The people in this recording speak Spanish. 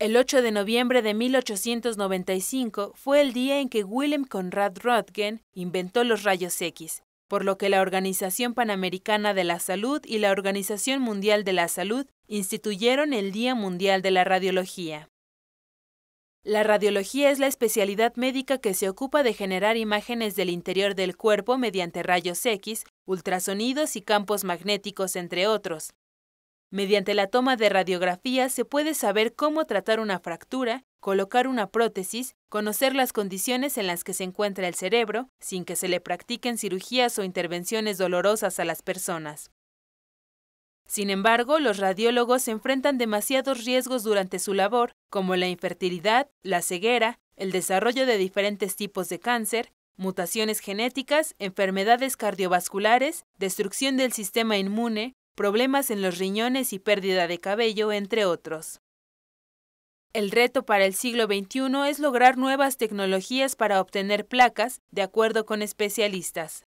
El 8 de noviembre de 1895 fue el día en que William Conrad Röntgen inventó los rayos X, por lo que la Organización Panamericana de la Salud y la Organización Mundial de la Salud instituyeron el Día Mundial de la Radiología. La radiología es la especialidad médica que se ocupa de generar imágenes del interior del cuerpo mediante rayos X, ultrasonidos y campos magnéticos, entre otros, Mediante la toma de radiografía se puede saber cómo tratar una fractura, colocar una prótesis, conocer las condiciones en las que se encuentra el cerebro, sin que se le practiquen cirugías o intervenciones dolorosas a las personas. Sin embargo, los radiólogos enfrentan demasiados riesgos durante su labor, como la infertilidad, la ceguera, el desarrollo de diferentes tipos de cáncer, mutaciones genéticas, enfermedades cardiovasculares, destrucción del sistema inmune, problemas en los riñones y pérdida de cabello, entre otros. El reto para el siglo XXI es lograr nuevas tecnologías para obtener placas, de acuerdo con especialistas.